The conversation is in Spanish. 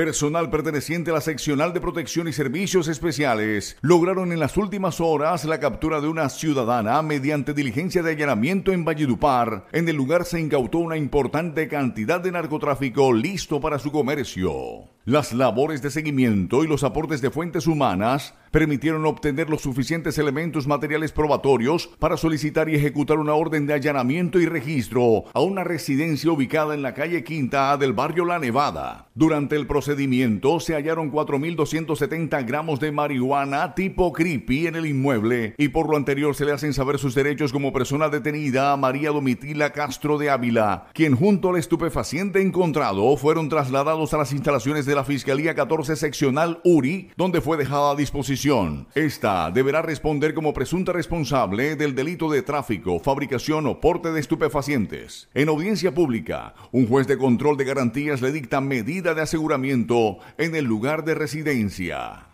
Personal perteneciente a la seccional de protección y servicios especiales lograron en las últimas horas la captura de una ciudadana mediante diligencia de allanamiento en Valledupar. En el lugar se incautó una importante cantidad de narcotráfico listo para su comercio. Las labores de seguimiento y los aportes de fuentes humanas permitieron obtener los suficientes elementos materiales probatorios para solicitar y ejecutar una orden de allanamiento y registro a una residencia ubicada en la calle Quinta del barrio La Nevada. Durante el procedimiento se hallaron 4.270 gramos de marihuana tipo creepy en el inmueble y por lo anterior se le hacen saber sus derechos como persona detenida a María Domitila Castro de Ávila, quien junto al estupefaciente encontrado fueron trasladados a las instalaciones de de la Fiscalía 14 Seccional URI, donde fue dejada a disposición. Esta deberá responder como presunta responsable del delito de tráfico, fabricación o porte de estupefacientes. En audiencia pública, un juez de control de garantías le dicta medida de aseguramiento en el lugar de residencia.